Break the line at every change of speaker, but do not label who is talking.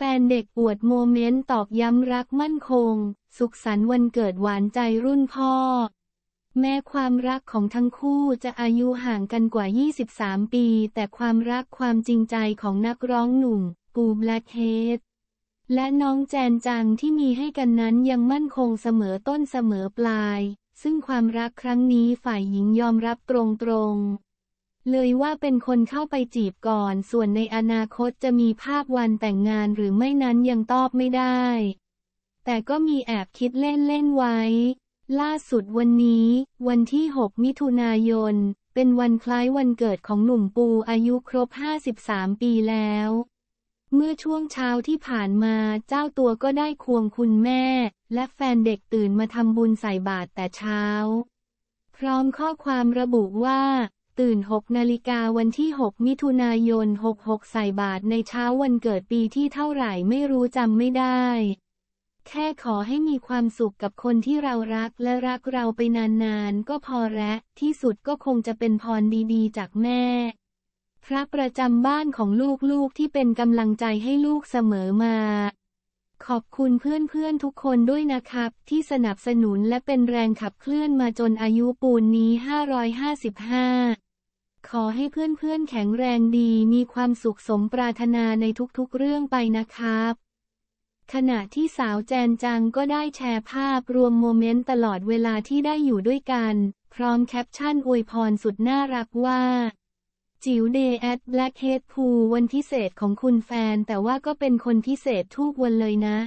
แฟนเด็กอวดโมเมนต์ตอกย้ำรักมั่นคง สุขสันต์วันเกิดหวานใจรุ่นพ่อ แม้ความรักของทั้งคู่จะอายุห่างกันกว่า 23 ปี แต่ความรักความจริงใจของนักร้องหนุ่มปูและเฮดและน้องแจนจังที่มีให้กันนั้นยังมั่นคงเสมอต้นเสมอปลาย ซึ่งความรักครั้งนี้ฝ่ายหญิงยอมรับตรงๆเลยว่าเป็นคนเข้าไปจีบก่อน ส่วนในอนาคตจะมีภาพวันแต่งงานหรือไม่นั้นยังตอบไม่ได้ แต่ก็มีแอบคิดเล่นเล่นไว้ ล่าสุดวันนี้ วันที่ 6 มิถุนายน เป็นวันคล้ายวันเกิดของหนุ่มปูอายุครบ 53 ปีแล้ว เมื่อช่วงเช้าที่ผ่านมาเจ้าตัวก็ได้ควงคุณแม่ และแฟนเด็กตื่นมาทำบุญใส่บาตรแต่เช้า พร้อมข้อความระบุว่าตื่น6นาฬิกาวันที่ 6 มิถุนายน66 ใส่บาทในเช้าวันเกิดปีที่เท่าไหร่ไม่รู้จำไม่ได้ แค่ขอให้มีความสุขกับคนที่เรารักและรักเราไปนานๆ ก็พอและ ที่สุดก็คงจะเป็นพรดีๆจากแม่ พระประจำบ้านของลูกๆที่เป็นกำลังใจให้ลูกเสมอมา ขอบคุณเพื่อนๆทุกคนด้วยนะครับ ที่สนับสนุนและเป็นแรงขับเคลื่อนมาจนอายุปูนนี้555ขอให้เพื่อน ๆแข็งแรงดีมีความสุขสมปรารถนาในทุกๆเรื่องไปนะครับ ขณะที่สาวแจนจังก็ได้แชร์ภาพรวมโมเมนต์ตลอดเวลาที่ได้อยู่ด้วยกัน พร้อมแคปชั่นอวยพรสุดน่ารักว่า จิ๋วเดย์แอดแบล็กเฮดพูวันพิเศษของคุณแฟน แต่ว่าก็เป็นคนพิเศษทุกวันเลยนะ